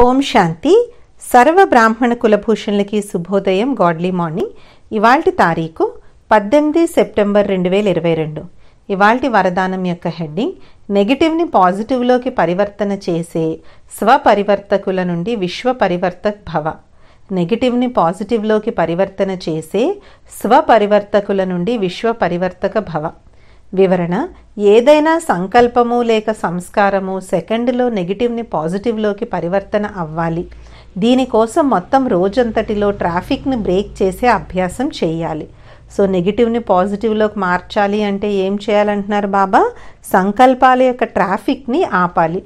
ఓం శాంతి సర్వ బ్రాహ్మణ కులభూషణులకి శుభోదయం గాడ్లీ మార్నింగ్ ఇవాల్టి తారీఖు పద్దెనిమిది సెప్టెంబర్ రెండు వేల ఇరవై రెండు ఇవాల్టి వరదానం యొక్క హెడ్డింగ్ నెగిటివ్ని పాజిటివ్లోకి పరివర్తన చేసే స్వపరివర్తకుల నుండి విశ్వ పరివర్తక్ భవ నెగిటివ్ని పాజిటివ్లోకి పరివర్తన చేసే స్వపరివర్తకుల నుండి విశ్వ పరివర్తక భవ వివరణ ఏదైనా సంకల్పము లేక సంస్కారము సెకండ్లో నెగిటివ్ని పాజిటివ్లోకి పరివర్తన అవ్వాలి దీనికోసం మొత్తం రోజంతటిలో ట్రాఫిక్ని బ్రేక్ చేసే అభ్యాసం చేయాలి సో నెగిటివ్ని పాజిటివ్లోకి మార్చాలి అంటే ఏం చేయాలంటున్నారు బాబా సంకల్పాల యొక్క ట్రాఫిక్ని ఆపాలి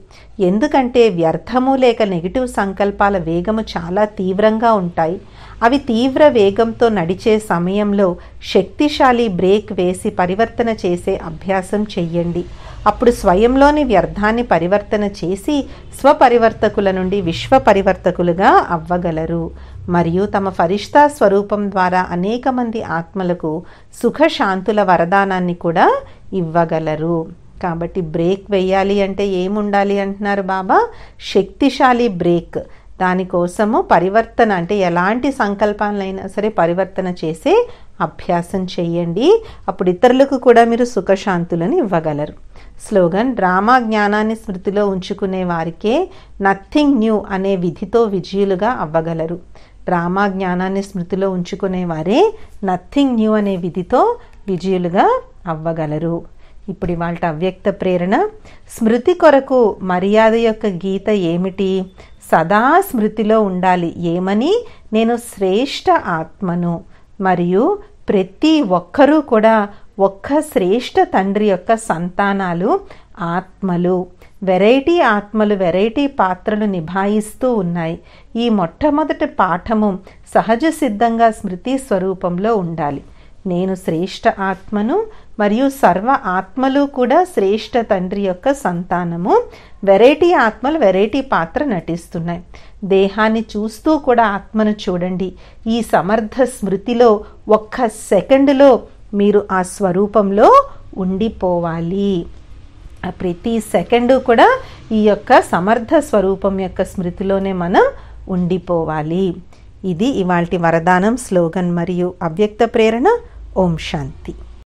ఎందుకంటే వ్యర్థము లేక నెగిటివ్ సంకల్పాల వేగము చాలా తీవ్రంగా ఉంటాయి అవి తీవ్ర వేగంతో నడిచే సమయంలో శక్తిశాలి బ్రేక్ వేసి పరివర్తన చేసే అభ్యాసం చెయ్యండి అప్పుడు స్వయంలోని వ్యర్థాన్ని పరివర్తన చేసి స్వపరివర్తకుల నుండి విశ్వ పరివర్తకులుగా అవ్వగలరు మరియు తమ ఫరిష్తా స్వరూపం ద్వారా అనేక మంది ఆత్మలకు సుఖశాంతుల వరదానాన్ని కూడా ఇవ్వగలరు కాబట్టి బ్రేక్ వేయాలి అంటే ఏముండాలి అంటున్నారు బాబా శక్తిశాలి బ్రేక్ దానికోసము పరివర్తన అంటే ఎలాంటి సంకల్పాలైనా సరే పరివర్తన చేసే అభ్యాసం చేయండి అప్పుడు ఇతరులకు కూడా మీరు సుఖశాంతులను ఇవ్వగలరు స్లోగన్ డ్రామా జ్ఞానాన్ని స్మృతిలో ఉంచుకునే వారికే నథింగ్ న్యూ అనే విధితో విజయులుగా అవ్వగలరు డ్రామా జ్ఞానాన్ని స్మృతిలో ఉంచుకునే వారే నథింగ్ న్యూ అనే విధితో విజయులుగా అవ్వగలరు ఇప్పుడు ఇవాళ అవ్యక్త ప్రేరణ స్మృతి కొరకు మర్యాద యొక్క గీత ఏమిటి సదా స్మృతిలో ఉండాలి ఏమని నేను శ్రేష్ఠ ఆత్మను మరియు ప్రతి ఒక్కరూ కూడా ఒక్క శ్రేష్ఠ తండ్రి యొక్క సంతానాలు ఆత్మలు వెరైటీ ఆత్మలు వెరైటీ పాత్రలు నిభాయిస్తూ ఉన్నాయి ఈ మొట్టమొదటి పాఠము సహజ సిద్ధంగా స్మృతి స్వరూపంలో ఉండాలి నేను శ్రేష్ఠ ఆత్మను మరియు సర్వ ఆత్మలు కూడా శ్రేష్ఠ తండ్రి యొక్క సంతానము వెరైటీ ఆత్మలు వెరైటీ పాత్ర నటిస్తున్నాయి దేహాన్ని చూస్తూ కూడా ఆత్మను చూడండి ఈ సమర్థ స్మృతిలో ఒక్క సెకండ్లో మీరు ఆ స్వరూపంలో ఉండిపోవాలి ప్రతి సెకండు కూడా ఈ యొక్క సమర్థ స్వరూపం యొక్క స్మృతిలోనే మనం ఉండిపోవాలి ఇది ఇవాల్టి వరదానం స్లోగన్ మరియు అవ్యక్త ప్రేరణ ఓం శాంతి